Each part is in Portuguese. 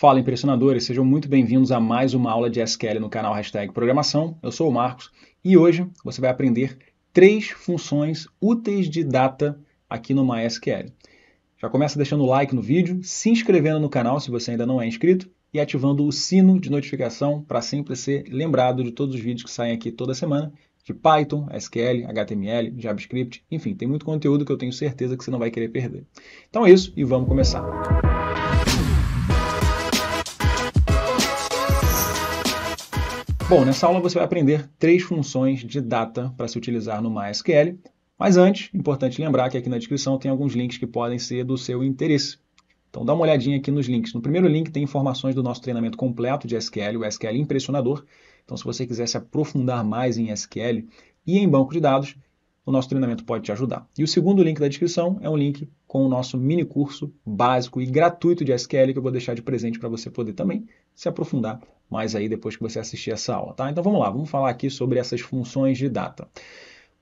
Fala, impressionadores! Sejam muito bem-vindos a mais uma aula de SQL no canal Hashtag Programação. Eu sou o Marcos e hoje você vai aprender três funções úteis de data aqui no MySQL. Já começa deixando o like no vídeo, se inscrevendo no canal se você ainda não é inscrito e ativando o sino de notificação para sempre ser lembrado de todos os vídeos que saem aqui toda semana de Python, SQL, HTML, JavaScript, enfim, tem muito conteúdo que eu tenho certeza que você não vai querer perder. Então é isso e vamos começar! Bom, nessa aula você vai aprender três funções de data para se utilizar no MySQL, mas antes, importante lembrar que aqui na descrição tem alguns links que podem ser do seu interesse. Então dá uma olhadinha aqui nos links. No primeiro link tem informações do nosso treinamento completo de SQL, o SQL Impressionador. Então se você quiser se aprofundar mais em SQL e em banco de dados, o nosso treinamento pode te ajudar. E o segundo link da descrição é um link com o nosso mini curso básico e gratuito de SQL que eu vou deixar de presente para você poder também se aprofundar mais aí depois que você assistir essa aula, tá? Então vamos lá, vamos falar aqui sobre essas funções de data.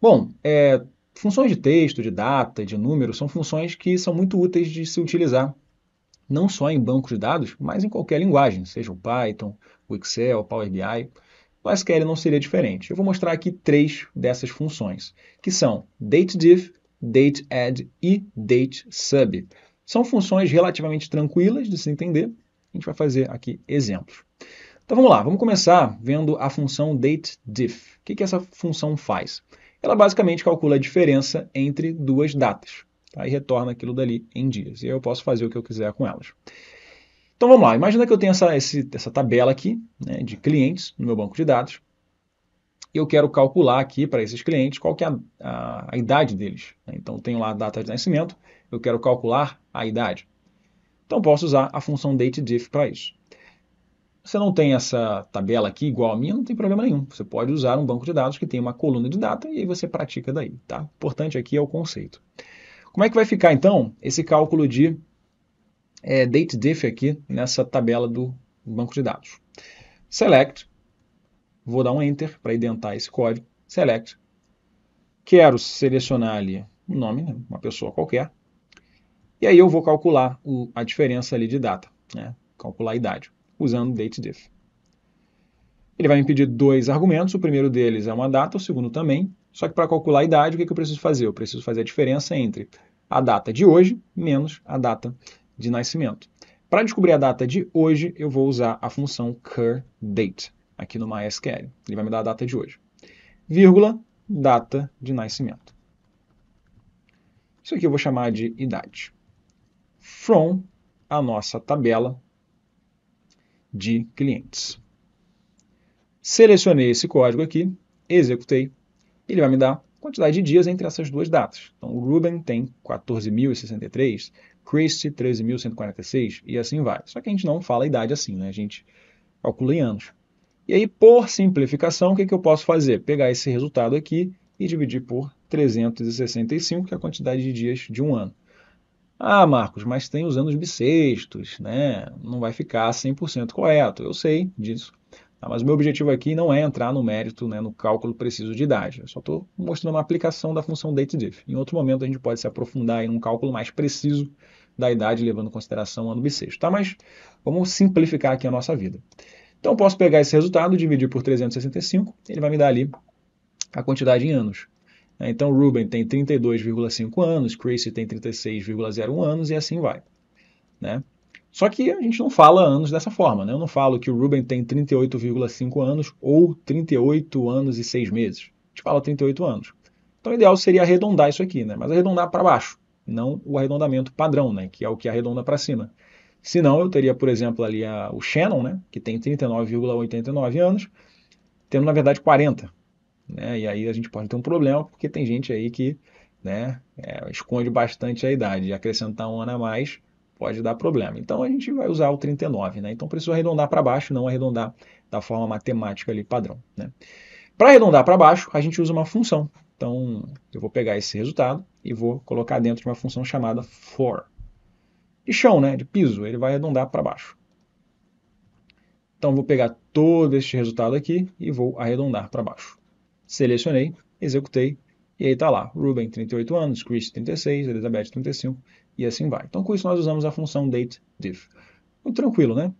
Bom, é, funções de texto, de data, de número são funções que são muito úteis de se utilizar não só em banco de dados, mas em qualquer linguagem, seja o Python, o Excel, o Power BI. No SQL não seria diferente. Eu vou mostrar aqui três dessas funções, que são DateDiff, DateAdd e DateSub. São funções relativamente tranquilas de se entender. A gente vai fazer aqui exemplos. Então vamos lá, vamos começar vendo a função DateDiff. O que, que essa função faz? Ela basicamente calcula a diferença entre duas datas tá? e retorna aquilo dali em dias. E aí eu posso fazer o que eu quiser com elas. Então vamos lá, imagina que eu tenho essa, esse, essa tabela aqui né, de clientes no meu banco de dados e eu quero calcular aqui para esses clientes qual que é a, a, a idade deles. Né? Então tenho lá a data de nascimento, eu quero calcular a idade. Então posso usar a função DateDiff para isso. Você não tem essa tabela aqui igual a minha, não tem problema nenhum. Você pode usar um banco de dados que tem uma coluna de data e aí você pratica daí, tá? O importante aqui é o conceito. Como é que vai ficar então esse cálculo de é, date diff aqui nessa tabela do banco de dados. Select, vou dar um Enter para identar esse código, Select, quero selecionar ali um nome, né, uma pessoa qualquer, e aí eu vou calcular o, a diferença ali de data, né, calcular a idade, usando date diff. Ele vai me pedir dois argumentos, o primeiro deles é uma data, o segundo também, só que para calcular a idade, o que, que eu preciso fazer? Eu preciso fazer a diferença entre a data de hoje menos a data de nascimento. Para descobrir a data de hoje, eu vou usar a função curDate aqui no MySQL. Ele vai me dar a data de hoje. Vírgula, data de nascimento. Isso aqui eu vou chamar de idade. From a nossa tabela de clientes. Selecionei esse código aqui, executei. Ele vai me dar quantidade de dias entre essas duas datas. Então, o Ruben tem 14.063, Christie, 13.146, e assim vai. Só que a gente não fala a idade assim, né? A gente calcula em anos. E aí, por simplificação, o que, que eu posso fazer? Pegar esse resultado aqui e dividir por 365, que é a quantidade de dias de um ano. Ah, Marcos, mas tem os anos bissextos, né? Não vai ficar 100% correto. Eu sei disso. Tá, mas o meu objetivo aqui não é entrar no mérito, né, no cálculo preciso de idade. Eu só estou mostrando uma aplicação da função dateDiff. Em outro momento, a gente pode se aprofundar em um cálculo mais preciso da idade, levando em consideração o ano bissexto. Tá? Mas vamos simplificar aqui a nossa vida. Então, posso pegar esse resultado, dividir por 365, ele vai me dar ali a quantidade em anos. Né? Então, Ruben tem 32,5 anos, Tracy tem 36,01 anos e assim vai. Né? Só que a gente não fala anos dessa forma. Né? Eu não falo que o Ruben tem 38,5 anos ou 38 anos e 6 meses. A gente fala 38 anos. Então, o ideal seria arredondar isso aqui, né? mas arredondar para baixo não o arredondamento padrão, né, que é o que arredonda para cima. Senão eu teria, por exemplo, ali a, o Shannon, né, que tem 39,89 anos, tendo na verdade 40. Né, e aí a gente pode ter um problema, porque tem gente aí que né, é, esconde bastante a idade. E acrescentar um ano a mais pode dar problema. Então a gente vai usar o 39. Né? Então preciso arredondar para baixo, não arredondar da forma matemática ali padrão. Né? Para arredondar para baixo, a gente usa uma função. Então, eu vou pegar esse resultado e vou colocar dentro de uma função chamada for. De chão, né? de piso, ele vai arredondar para baixo. Então, vou pegar todo este resultado aqui e vou arredondar para baixo. Selecionei, executei, e aí está lá, Ruben, 38 anos, Chris, 36, Elizabeth, 35, e assim vai. Então, com isso, nós usamos a função dateDiff. Muito tranquilo, né?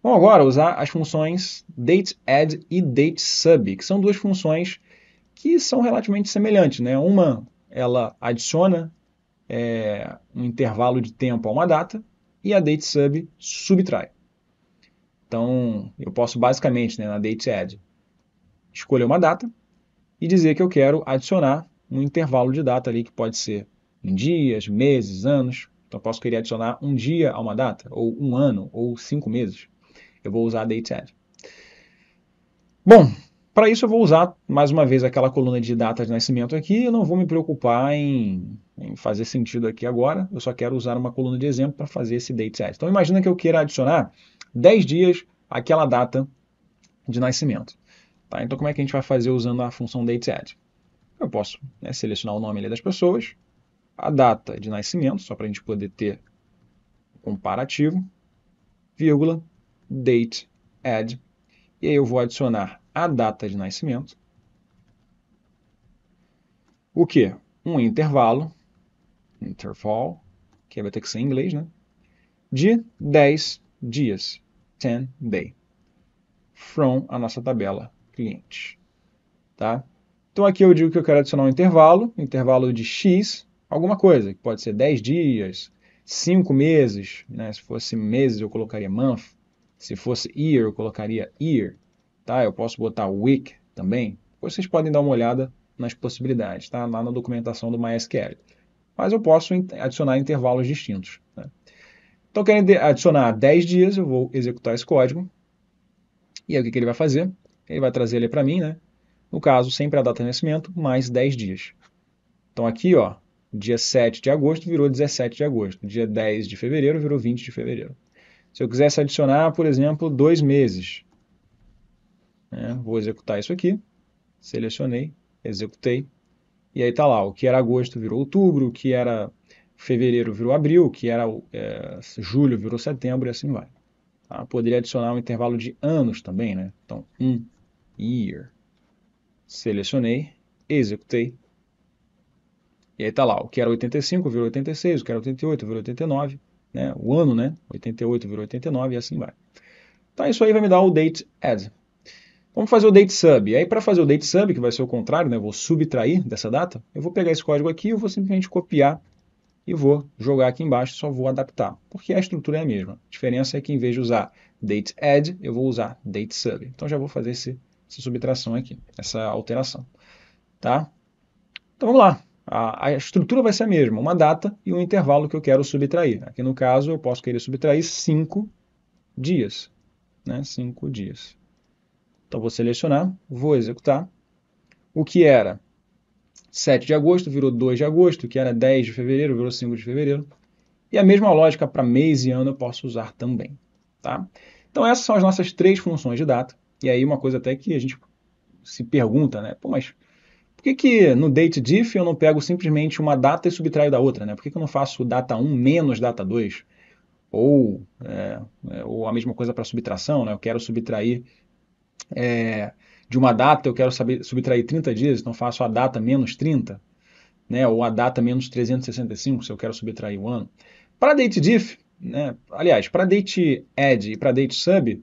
Vamos agora usar as funções dateAdd e dateSub, que são duas funções que são relativamente semelhantes. Né? Uma ela adiciona é, um intervalo de tempo a uma data e a date sub subtrai. Então eu posso basicamente né, na date add escolher uma data e dizer que eu quero adicionar um intervalo de data ali que pode ser em dias, meses, anos. Então posso querer adicionar um dia a uma data, ou um ano, ou cinco meses. Eu vou usar a date add. Bom, para isso, eu vou usar mais uma vez aquela coluna de data de nascimento aqui. Eu não vou me preocupar em, em fazer sentido aqui agora. Eu só quero usar uma coluna de exemplo para fazer esse date set. Então, imagina que eu queira adicionar 10 dias àquela data de nascimento. Tá? Então, como é que a gente vai fazer usando a função date set? Eu posso né, selecionar o nome das pessoas, a data de nascimento, só para a gente poder ter comparativo, vírgula, date, add. E aí eu vou adicionar a data de nascimento, o que? Um intervalo, interval, que vai ter que ser em inglês, né? De 10 dias, 10 day, from a nossa tabela cliente, tá? Então aqui eu digo que eu quero adicionar um intervalo, intervalo de x, alguma coisa, que pode ser 10 dias, 5 meses, né? se fosse meses eu colocaria month, se fosse year eu colocaria year, tá? Eu posso botar weak também. Depois vocês podem dar uma olhada nas possibilidades, tá? Lá na documentação do MySQL. Mas eu posso adicionar intervalos distintos. Né? Então, querendo adicionar 10 dias, eu vou executar esse código. E aí, o que, que ele vai fazer? Ele vai trazer ele para mim, né? No caso, sempre a data de nascimento, mais 10 dias. Então, aqui, ó, dia 7 de agosto virou 17 de agosto. Dia 10 de fevereiro virou 20 de fevereiro. Se eu quisesse adicionar, por exemplo, dois meses, né? Vou executar isso aqui, selecionei, executei, e aí está lá, o que era agosto virou outubro, o que era fevereiro virou abril, o que era é, julho virou setembro e assim vai. Tá? Poderia adicionar um intervalo de anos também, né? Então, um year. Selecionei, executei, e aí está lá, o que era 85 virou 86, o que era 88 virou 89, né? o ano, né? 88 virou 89 e assim vai. Então isso aí vai me dar o date add. Vamos fazer o date sub. E aí, para fazer o date sub, que vai ser o contrário, né? Eu vou subtrair dessa data. Eu vou pegar esse código aqui, eu vou simplesmente copiar e vou jogar aqui embaixo, só vou adaptar, porque a estrutura é a mesma. A diferença é que em vez de usar date add, eu vou usar date sub. Então já vou fazer esse, essa subtração aqui, essa alteração. Tá? Então vamos lá. A, a, estrutura vai ser a mesma, uma data e um intervalo que eu quero subtrair. Aqui no caso eu posso querer subtrair 5 dias. 5 né? dias. Então vou selecionar, vou executar. O que era 7 de agosto virou 2 de agosto, o que era 10 de fevereiro virou 5 de fevereiro. E a mesma lógica para mês e ano eu posso usar também. Tá? Então essas são as nossas três funções de data. E aí uma coisa até que a gente se pergunta, né? Pô, mas por que, que no date diff eu não pego simplesmente uma data e subtraio da outra, né? Por que, que eu não faço data 1 menos data 2? Ou, é, é, ou a mesma coisa para subtração, né? Eu quero subtrair é, de uma data eu quero saber, subtrair 30 dias, então faço a data menos 30, né, ou a data menos 365, se eu quero subtrair o ano. Para date diff, né, aliás, para date add e para date sub,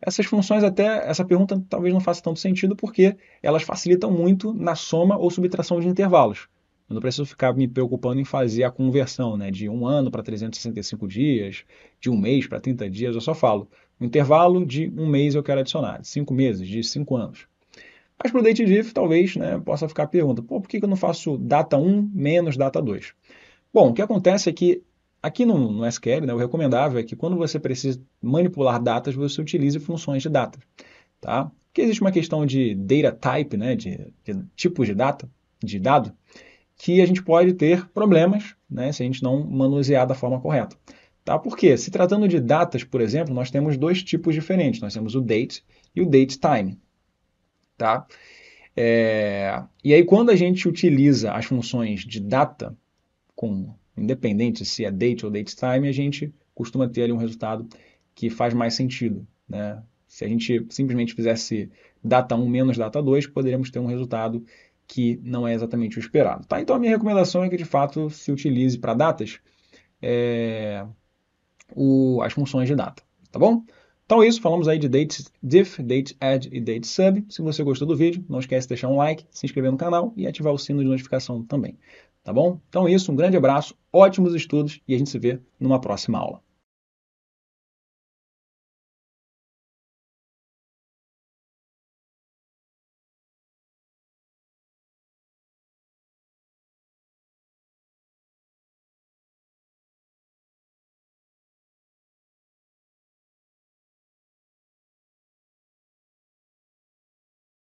essas funções até, essa pergunta talvez não faça tanto sentido, porque elas facilitam muito na soma ou subtração de intervalos. Eu não preciso ficar me preocupando em fazer a conversão né, de um ano para 365 dias, de um mês para 30 dias, eu só falo intervalo de um mês eu quero adicionar, de cinco meses, de cinco anos. Mas para o date diff, talvez né, possa ficar a pergunta, por que eu não faço data 1 menos data 2? Bom, o que acontece é que aqui no, no SQL, né, o recomendável é que quando você precisa manipular datas, você utilize funções de data. Tá? Porque existe uma questão de data type, né, de, de tipo de data, de dado, que a gente pode ter problemas né, se a gente não manusear da forma correta. Tá? Por quê? Se tratando de datas, por exemplo, nós temos dois tipos diferentes. Nós temos o date e o date time. Tá? É... E aí, quando a gente utiliza as funções de data, com independente se é date ou date time, a gente costuma ter ali um resultado que faz mais sentido. Né? Se a gente simplesmente fizesse data 1 menos data 2, poderíamos ter um resultado que não é exatamente o esperado. Tá? Então, a minha recomendação é que, de fato, se utilize para datas é, o, as funções de data, tá bom? Então é isso, falamos aí de dates_diff, diff, date add e date sub. Se você gostou do vídeo, não esquece de deixar um like, se inscrever no canal e ativar o sino de notificação também, tá bom? Então é isso, um grande abraço, ótimos estudos e a gente se vê numa próxima aula.